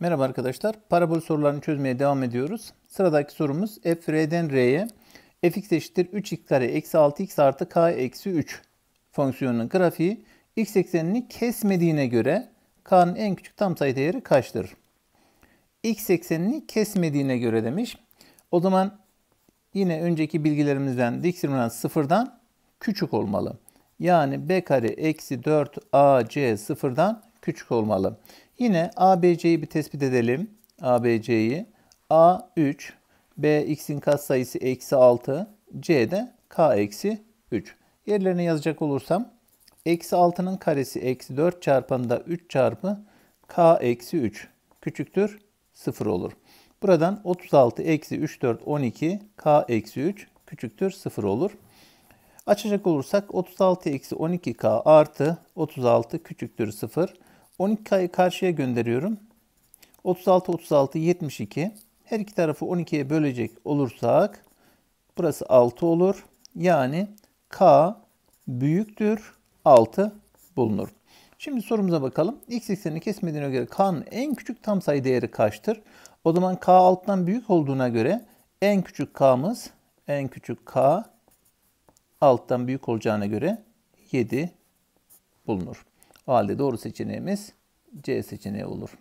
Merhaba arkadaşlar. Parabol sorularını çözmeye devam ediyoruz. Sıradaki sorumuz f r'den r'ye fx eşittir 3x kare eksi 6x artı k eksi 3 fonksiyonunun grafiği x eksenini kesmediğine göre k'nın en küçük tam sayı değeri kaçtır? x eksenini kesmediğine göre demiş. O zaman yine önceki bilgilerimizden diksirimden sıfırdan küçük olmalı. Yani b kare eksi 4ac sıfırdan küçük olmalı. Yine ABC'yi bir tespit edelim. ABC'yi. A 3, B x'in katsayısı eksi 6, C de k eksi 3. Yerlerine yazacak olursam eksi 6'nın karesi eksi 4 çarpında 3 çarpı k eksi 3 küçüktür 0 olur. Buradan 36 eksi 3 4 12 k eksi 3 küçüktür 0 olur. Açacak olursak 36 eksi 12k artı 36 küçüktür 0. 12 karşıya gönderiyorum. 36, 36, 72. Her iki tarafı 12'ye bölecek olursak burası 6 olur. Yani K büyüktür 6 bulunur. Şimdi sorumuza bakalım. X eksenini kesmediğine göre K'nın en küçük tam sayı değeri kaçtır? O zaman K alttan büyük olduğuna göre en küçük K'mız en küçük K alttan büyük olacağına göre 7 bulunur. O halde doğru seçeneğimiz C seçeneği olur.